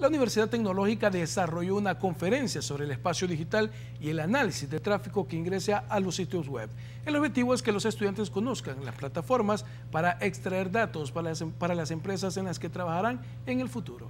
la Universidad Tecnológica desarrolló una conferencia sobre el espacio digital y el análisis de tráfico que ingresa a los sitios web. El objetivo es que los estudiantes conozcan las plataformas para extraer datos para las, em, para las empresas en las que trabajarán en el futuro.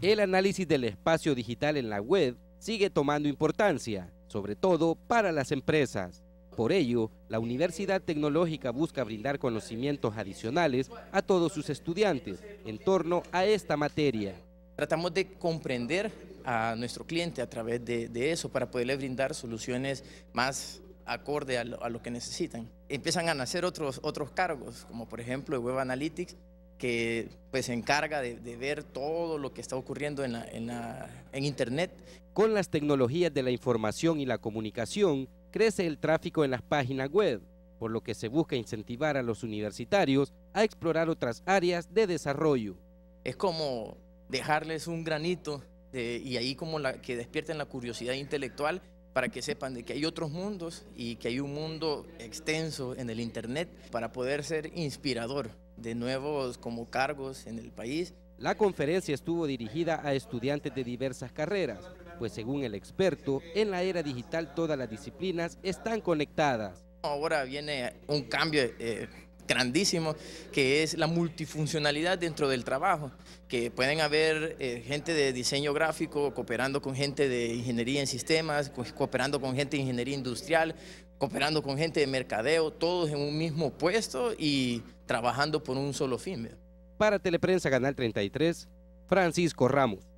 El análisis del espacio digital en la web sigue tomando importancia, sobre todo para las empresas. Por ello, la Universidad Tecnológica busca brindar conocimientos adicionales a todos sus estudiantes en torno a esta materia. Tratamos de comprender a nuestro cliente a través de, eso para poderle brindar soluciones más acorde a lo, que necesitan. Empiezan a nacer otros, otros cargos, como por ejemplo el Web Analytics, que pues, se encarga de, ver todo lo que está ocurriendo en, en, la, en Internet. Con las tecnologías de la información y la comunicación, crece el tráfico en las páginas web, por lo que se busca incentivar a los universitarios a explorar otras áreas de desarrollo. Es como dejarles un granito y ahí como la, que despierten la curiosidad intelectual para que sepan de que hay otros mundos y que hay un mundo extenso en el Internet para poder ser inspirador de nuevos como cargos en el país. La conferencia estuvo dirigida a estudiantes de diversas carreras, pues según el experto, en la era digital todas las disciplinas están conectadas. Ahora viene un cambio eh, grandísimo que es la multifuncionalidad dentro del trabajo, que pueden haber eh, gente de diseño gráfico cooperando con gente de ingeniería en sistemas, cooperando con gente de ingeniería industrial, cooperando con gente de mercadeo, todos en un mismo puesto y trabajando por un solo fin. Para Teleprensa Canal 33, Francisco Ramos.